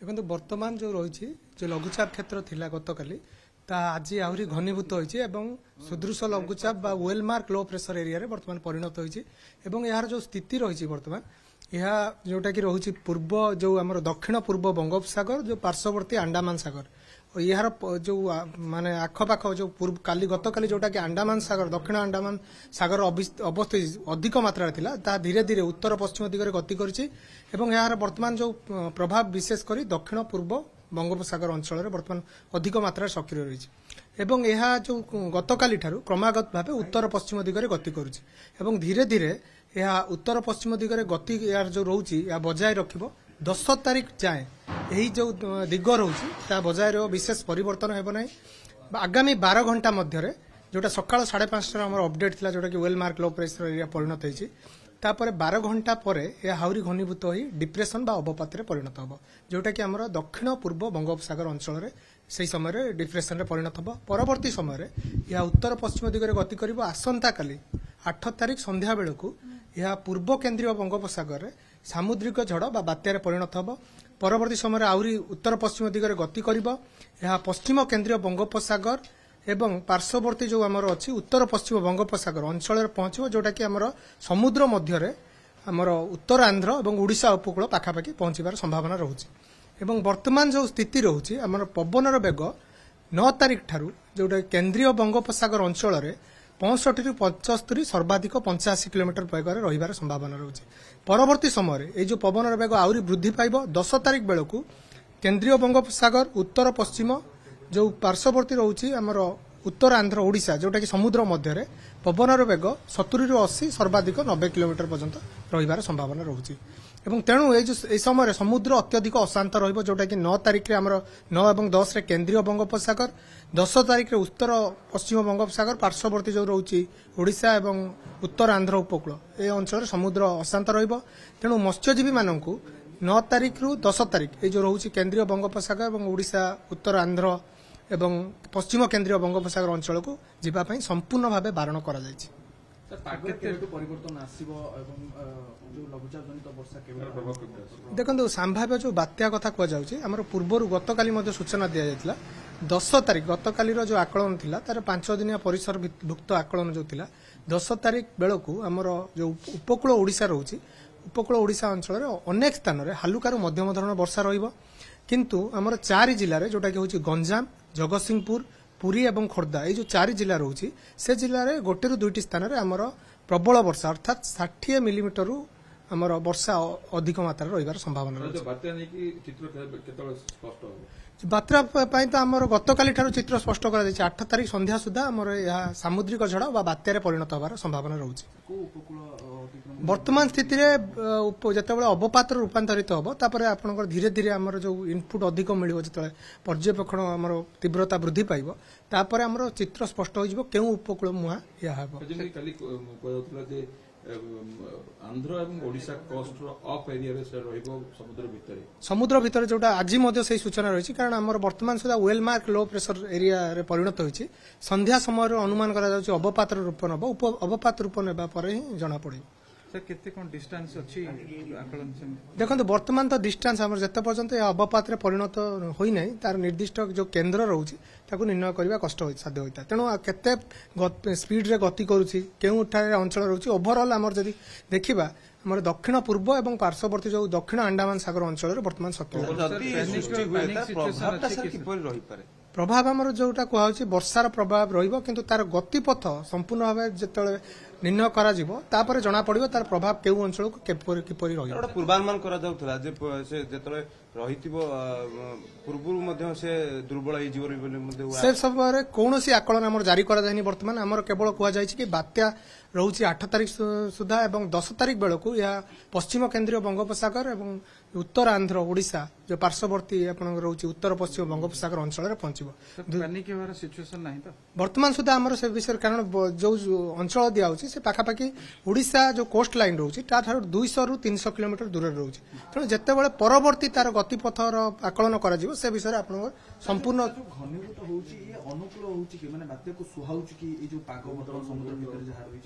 ଦେଖନ୍ତୁ ବର୍ତ୍ତମାନ ଯେଉଁ ରହିଛି ଯେଉଁ ଲଘୁଚାପ କ୍ଷେତ୍ର ଥିଲା ଗତକାଲି ତାହା ଆଜି ଆହୁରି ଘନୀଭୂତ ହୋଇଛି ଏବଂ ସୁଦୃଶ ଲଘୁଚାପ ବା ୱେଲମାର୍କ ଲୋ ପ୍ରେସର ଏରିଆରେ ବର୍ତ୍ତମାନ ପରିଣତ ହୋଇଛି ଏବଂ ଏହାର ଯେଉଁ ସ୍ଥିତି ରହିଛି ବର୍ତ୍ତମାନ ଏହା ଯେଉଁଟାକି ରହୁଛି ପୂର୍ବ ଯେଉଁ ଆମର ଦକ୍ଷିଣ ପୂର୍ବ ବଙ୍ଗୋପସାଗର ଯେଉଁ ପାର୍ଶ୍ୱବର୍ତ୍ତୀ ଆଣ୍ଡାମାନ ସାଗର ଏହାର ଯେଉଁ ମାନେ ଆଖପାଖ ଯେଉଁ ପୂର୍ବ କାଲି ଗତକାଲି ଯେଉଁଟାକି ଆଣ୍ଡାମାନ ସାଗର ଦକ୍ଷିଣ ଆଣ୍ଡାମାନ ସାଗର ଅବସ୍ଥିତି ଅଧିକ ମାତ୍ରାରେ ଥିଲା ତାହା ଧୀରେ ଧୀରେ ଉତ୍ତର ପଶ୍ଚିମ ଦିଗରେ ଗତି କରିଛି ଏବଂ ଏହାର ବର୍ତ୍ତମାନ ଯେଉଁ ପ୍ରଭାବ ବିଶେଷ କରି ଦକ୍ଷିଣ ପୂର୍ବ ବଙ୍ଗୋପସାଗର ଅଞ୍ଚଳରେ ବର୍ତ୍ତମାନ ଅଧିକ ମାତ୍ରାରେ ସକ୍ରିୟ ରହିଛି ଏବଂ ଏହା ଯେଉଁ ଗତକାଲିଠାରୁ କ୍ରମାଗତ ଭାବେ ଉତ୍ତର ପଶ୍ଚିମ ଦିଗରେ ଗତି କରୁଛି ଏବଂ ଧୀରେ ଧୀରେ ଏହା ଉତ୍ତର ପଶ୍ଚିମ ଦିଗରେ ଗତି ଏହାର ଯେଉଁ ରହୁଛି ଏହା ବଜାୟ ରଖିବ ଦଶ ତାରିଖ ଯାଏଁ ଏହି ଯେଉଁ ଦିଗ ରହୁଛି ତାହା ବଜାୟ ରହିବ ବିଶେଷ ପରିବର୍ତ୍ତନ ହେବ ନାହିଁ ଆଗାମୀ ବାର ଘଣ୍ଟା ମଧ୍ୟରେ ଯେଉଁଟା ସକାଳ ସାଢ଼େ ପାଞ୍ଚଟାରେ ଆମର ଅପଡେଟ୍ ଥିଲା ଯେଉଁଟାକି ୱେଲମାର୍କ ଲୋ ପ୍ରେସର ଏରିଆ ପରିଣତ ହୋଇଛି ତାପରେ ବାର ଘଣ୍ଟା ପରେ ଏହା ଆହୁରି ଘନୀଭୂତ ହୋଇ ଡିପ୍ରେସନ୍ ବା ଅବପାତରେ ପରିଣତ ହେବ ଯେଉଁଟାକି ଆମର ଦକ୍ଷିଣ ପୂର୍ବ ବଙ୍ଗୋପସାଗର ଅଞ୍ଚଳରେ ସେହି ସମୟରେ ଡିପ୍ରେସନ୍ରେ ପରିଣତ ହେବ ପରବର୍ତ୍ତୀ ସମୟରେ ଏହା ଉତ୍ତର ପଶ୍ଚିମ ଦିଗରେ ଗତି କରିବ ଆସନ୍ତାକାଲି ଆଠ ତାରିଖ ସନ୍ଧ୍ୟା ବେଳକୁ ଏହା ପୂର୍ବ କେନ୍ଦ୍ରୀୟ ବଙ୍ଗୋପସାଗରରେ ସାମୁଦ୍ରିକ ଝଡ଼ ବା ବାତ୍ୟାରେ ପରିଣତ ହେବ ପରବର୍ତ୍ତୀ ସମୟରେ ଆହୁରି ଉତ୍ତର ପଶ୍ଚିମ ଦିଗରେ ଗତି କରିବ ଏହା ପଶ୍ଚିମ କେନ୍ଦ୍ରୀୟ ବଙ୍ଗୋପସାଗର ଏବଂ ପାର୍ଶ୍ୱବର୍ତ୍ତୀ ଯେଉଁ ଆମର ଅଛି ଉତ୍ତର ପଶ୍ଚିମ ବଙ୍ଗୋପସାଗର ଅଞ୍ଚଳରେ ପହଞ୍ଚିବ ଯେଉଁଟାକି ଆମର ସମୁଦ୍ର ମଧ୍ୟରେ ଆମର ଉତ୍ତର ଆନ୍ଧ୍ର ଏବଂ ଓଡ଼ିଶା ଉପକୂଳ ପାଖାପାଖି ପହଞ୍ଚିବାର ସମ୍ଭାବନା ରହୁଛି ଏବଂ ବର୍ତ୍ତମାନ ଯେଉଁ ସ୍ଥିତି ରହୁଛି ଆମର ପବନର ବେଗ ନଅ ତାରିଖଠାରୁ ଯେଉଁଟାକି କେନ୍ଦ୍ରୀୟ ବଙ୍ଗୋପସାଗର ଅଞ୍ଚଳରେ ପଞ୍ଚଷଠିରୁ ପଞ୍ଚସ୍ତରୀ ସର୍ବାଧିକ ପଞ୍ଚାଅଶୀ କିଲୋମିଟର ବେଗରେ ରହିବାର ସମ୍ଭାବନା ରହୁଛି ପରବର୍ତ୍ତୀ ସମୟରେ ଏହି ଯେଉଁ ପବନର ବେଗ ଆହୁରି ବୃଦ୍ଧି ପାଇବ ଦଶ ତାରିଖ ବେଳକୁ କେନ୍ଦ୍ରୀୟ ବଙ୍ଗୋପସାଗର ଉତ୍ତର ପଶ୍ଚିମ ଯେଉଁ ପାର୍ଶ୍ୱବର୍ତ୍ତୀ ରହୁଛି ଆମର ଉତ୍ତର ଆନ୍ଧ୍ର ଓଡ଼ିଶା ଯେଉଁଟାକି ସମୁଦ୍ର ମଧ୍ୟରେ ପବନର ବେଗ ସତୁରିରୁ ଅଶୀ ସର୍ବାଧିକ ନବେ କିଲୋମିଟର ପର୍ଯ୍ୟନ୍ତ ରହିବାର ସମ୍ଭାବନା ରହୁଛି এবং ତେଣୁ ଏ ଯେଉଁ ଏ ସମୟରେ ସମୁଦ୍ର ଅତ୍ୟଧିକ ଅଶାନ୍ତ ରହିବ ଯେଉଁଟାକି ନଅ ତାରିଖରେ ଆମର ନଅ ଏବଂ ଦଶରେ କେନ୍ଦ୍ରୀୟ ବଙ୍ଗୋପସାଗର ଦଶ ତାରିଖରେ ଉତ୍ତର ପଶ୍ଚିମ ବଙ୍ଗୋପସାଗର ପାର୍ଶ୍ୱବର୍ତ୍ତୀ ଯେଉଁ ରହୁଛି ଓଡ଼ିଶା ଏବଂ ଉତ୍ତର ଆନ୍ଧ୍ର ଉପକୂଳ ଏ ଅଞ୍ଚଳରେ ସମୁଦ୍ର ଅଶାନ୍ତ ରହିବ ତେଣୁ ମତ୍ସ୍ୟଜୀବୀମାନଙ୍କୁ ନଅ ତାରିଖରୁ ଦଶ ତାରିଖ ଏ ଯେଉଁ ରହୁଛି କେନ୍ଦ୍ରୀୟ ବଙ୍ଗୋପସାଗର ଏବଂ ଓଡ଼ିଶା ଉତ୍ତର ଆନ୍ଧ୍ର ଏବଂ ପଶ୍ଚିମ କେନ୍ଦ୍ରୀୟ ବଙ୍ଗୋପସାଗର ଅଞ୍ଚଳକୁ ଯିବା ପାଇଁ ସମ୍ପୂର୍ଣ୍ଣ ଭାବେ ବାରଣ କରାଯାଇଛି ଦେଖନ୍ତୁ ସମ୍ଭାବ୍ୟ ଯେଉଁ ବାତ୍ୟା କଥା କୁହାଯାଉଛି ଆମର ପୂର୍ବରୁ ଗତକାଲି ମଧ୍ୟ ସୂଚନା ଦିଆଯାଇଥିଲା ଦଶ ତାରିଖ ଗତକାଲିର ଯେଉଁ ଆକଳନ ଥିଲା ତାର ପାଞ୍ଚ ଦିନିଆ ପରିସର ଭୁକ୍ତ ଆକଳନ ଯେଉଁ ଥିଲା ଦଶ ତାରିଖ ବେଳକୁ ଆମର ଯେଉଁ ଉପକୂଳ ଓଡ଼ିଶା ରହୁଛି ଉପକୂଳ ଓଡ଼ିଶା ଅଞ୍ଚଳରେ ଅନେକ ସ୍ଥାନରେ ହାଲୁକାରୁ ମଧ୍ୟମ ଧରଣର ବର୍ଷା ରହିବ କିନ୍ତୁ ଆମର ଚାରି ଜିଲ୍ଲାରେ ଯେଉଁଟାକି ହେଉଛି ଗଞ୍ଜାମ ଜଗତସିଂହପୁର ପୁରୀ ଏବଂ ଖୋର୍ଦ୍ଧା ଏଇ ଯେଉଁ ଚାରି ଜିଲ୍ଲା ରହୁଛି ସେ ଜିଲ୍ଲାରେ ଗୋଟିଏରୁ ଦୁଇଟି ସ୍ଥାନରେ ଆମର ପ୍ରବଳ ବର୍ଷା ଅର୍ଥାତ୍ ଷାଠିଏ ମିଲିମିଟରରୁ ଆମର ବର୍ଷା ଅଧିକ ମାତ୍ରାରେ ରହିବାର ସମ୍ଭାବନା ରହିଛି ବାତ୍ୟା ପାଇଁ ତ ଆମର ଗତକାଲି ଠାରୁ ଚିତ୍ର ସ୍ୱଷ୍ଟ କରାଯାଇଛି ଆଠ ତାରିଖ ସନ୍ଧ୍ୟା ସୁଦ୍ଧା ଆମର ଏହା ସାମୁଦ୍ରିକ ଝଡ଼ ବା ବାତ୍ୟାରେ ପରିଣତ ହେବାର ସମ୍ଭାବନା ରହୁଛି ବର୍ତ୍ତମାନ ସ୍ଥିତିରେ ଯେତେବେଳେ ଅବପାତର ରୂପାନ୍ତରିତ ହେବ ତାପରେ ଆପଣଙ୍କର ଧୀରେ ଧୀରେ ଆମର ଯୋଉ ଇନପୁଟ ଅଧିକ ମିଳିବ ଯେତେବେଳେ ପର୍ଯ୍ୟବେକ୍ଷଣ ଆମର ତୀବ୍ରତା ବୃଦ୍ଧି ପାଇବ ତାପରେ ଆମର ଚିତ୍ର ସ୍ପଷ୍ଟ ହୋଇଯିବ କେଉଁ ଉପକୂଳ ମୁହାଁ ଏହା ହେବ ଆନ୍ଧ୍ର ଏବଂ ଓଡ଼ିଶା କଷ୍ଟର ଅଫ୍ ଏରିଆରେ ସେ ରହିବ ସମୁଦ୍ର ଭିତରେ ସମୁଦ୍ର ଭିତରେ ଯୋଉଟା ଆଜି ମଧ୍ୟ ସେଇ ସୂଚନା ରହିଛି କାରଣ ଆମର ବର୍ତ୍ତମାନ ସୁଦ୍ଧା ୱେଲ୍ ମାର୍କ ଲୋ ପ୍ରେସର ଏରିଆରେ ପରିଣତ ହୋଇଛି ସନ୍ଧ୍ୟା ସମୟରେ ଅନୁମାନ କରାଯାଉଛି ଅବପାତର ଅବପାତ ରୂପ ନେବା ପରେ ହିଁ ଜଣାପଡ଼ିବ দেখুন বর্তমান তো ডিষ্টান্স আমার যেতে পর্যন্ত এ পরিণত হয়ে নাই তার নির্দিষ্ট যে কেন্দ্র রয়েছে তাকে নির্ণয় করা কষ্ট সাধ্য হয়ে তেমন কেতে স্পিড্রে গতি করুছি কেউঠার অঞ্চল রয়েছে ওভরঅল আমার যদি দেখা আমার দক্ষিণ পূর্ব এবং পার্শ্ববর্তী যে দক্ষিণ আন্ডামান সাগর অঞ্চল বর্তমান সক্রিয় প্রভাব আমার যেটা কুহাচ্ছে বর্ষার প্রভাব রহব কিন্তু তার গতিপথ সম্পূর্ণ ভাবে যেতবে ନିର୍ଣ୍ଣୟ କରାଯିବ ତାପରେ ଜଣାପଡିବ ତାର ପ୍ରଭାବ କେଉଁ ଅଞ୍ଚଳକୁ କିପରି ରହିବ ଗୋଟେ ପୂର୍ବାନୁମାନ କରାଯାଉଥିଲା ଯେ ସେ ଯେତେବେଳେ ରହିଥିବ ପୂର୍ବରୁ ମଧ୍ୟ ସେ ଦୁର୍ବଳ ହେଇଯିବ ବୋଲି ସେ ସମୟରେ କୌଣସି ଆକଳନ ଆମର ଜାରି କରାଯାଇନି ବର୍ତ୍ତମାନ ଆମର କେବଳ କୁହାଯାଇଛି କି ବାତ୍ୟା ରହୁଛି ଆଠ ତାରିଖ ସୁଦ୍ଧା ଏବଂ ଦଶ ତାରିଖ ବେଳକୁ ଏହା ପଶ୍ଚିମ କେନ୍ଦ୍ରୀୟ ବଙ୍ଗୋପସାଗର ଏବଂ ଉତ୍ତର ଆନ୍ଧ୍ର ଓଡ଼ିଶା ଯେଉଁ ପାର୍ଶ୍ୱବର୍ତ୍ତୀ ଆପଣଙ୍କର ରହୁଛି ଉତ୍ତର ପଶ୍ଚିମ ବଙ୍ଗୋପସାଗର ଅଞ୍ଚଳରେ ପହଞ୍ଚିବ ବର୍ତ୍ତମାନ ସୁଦ୍ଧା ଆମର ସେ ବିଷୟରେ କାରଣ ଯେଉଁ ଅଞ୍ଚଳ ଦିଆହଉଛି সে পাখাপাখি ওড়িশা যে কোস্ট লাইন রয়েছে তাঠার দুইশরু তিনশো কিলোমিটর দূরে রয়েছে তেমন যেতবে পরবর্তী তার গতিপথর আকলন করা সে বিষয়ে আপনার সম্পূর্ণ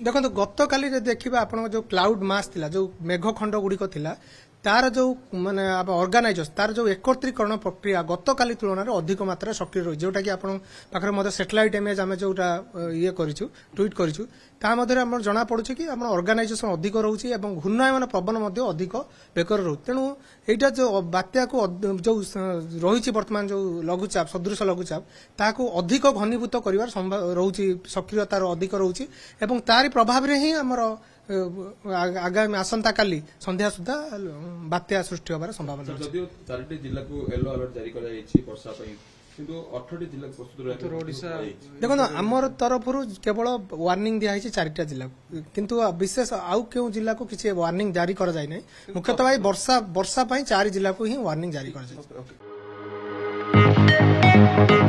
দেখুন গতকালি যদি দেখবা আপনার যে ক্লাউড মাস লা যে মেঘখণ্ড গুড়ি লা ତାର ଯେଉଁ ମାନେ ଅର୍ଗାନାଇଜର୍ସ ତାର ଯେଉଁ ଏକତ୍ରୀକରଣ ପ୍ରକ୍ରିୟା ଗତକାଲି ତୁଳନାରେ ଅଧିକ ମାତ୍ରାରେ ସକ୍ରିୟ ରହିଛି ଯେଉଁଟାକି ଆପଣଙ୍କ ପାଖରେ ମଧ୍ୟ ସାଟେଲାଇଟ୍ ଇମେଜ୍ ଆମେ ଯେଉଁଟା ଇଏ କରିଛୁ ଟ୍ୱିଟ୍ କରିଛୁ ତା ମଧ୍ୟରେ ଆମର ଜଣାପଡ଼ୁଛି କି ଆମର ଅର୍ଗାନାଇଜେସନ୍ ଅଧିକ ରହୁଛି ଏବଂ ଘୂର୍ଣ୍ଣାୟମାନ ପବନ ମଧ୍ୟ ଅଧିକ ବେକରେ ରହୁଛି ତେଣୁ ଏଇଟା ଯେଉଁ ବାତ୍ୟାକୁ ଯେଉଁ ରହିଛି ବର୍ତ୍ତମାନ ଯେଉଁ ଲଘୁଚାପ ସଦୃଶ ଲଘୁଚାପ ତାହାକୁ ଅଧିକ ଘନୀଭୂତ କରିବାର ରହୁଛି ସକ୍ରିୟତାର ଅଧିକ ରହୁଛି ଏବଂ ତାରି ପ୍ରଭାବରେ ହିଁ ଆମର ଆଗାମୀ ଆସନ୍ତାକାଲି ସନ୍ଧ୍ୟା ସୁଦ୍ଧା ବାତ୍ୟା ସୃଷ୍ଟି ହେବାର ସମ୍ଭାବନା ଦେଖନ୍ତୁ ଆମର ତରଫରୁ କେବଳ ୱାର୍ନିଂ ଦିଆହେଇଛି ଚାରିଟା ଜିଲ୍ଲାକୁ କିନ୍ତୁ ବିଶେଷ ଆଉ କେଉଁ ଜିଲ୍ଲାକୁ କିଛି ୱାର୍ଣ୍ଣିଂ ଜାରି କରାଯାଇ ନାହିଁ ମୁଖ୍ୟତଃ ଏଇ ବର୍ଷା ବର୍ଷା ପାଇଁ ଚାରି ଜିଲ୍ଲାକୁ ହିଁ ୱାର୍ନିଂ ଜାରି କରାଯାଇଛି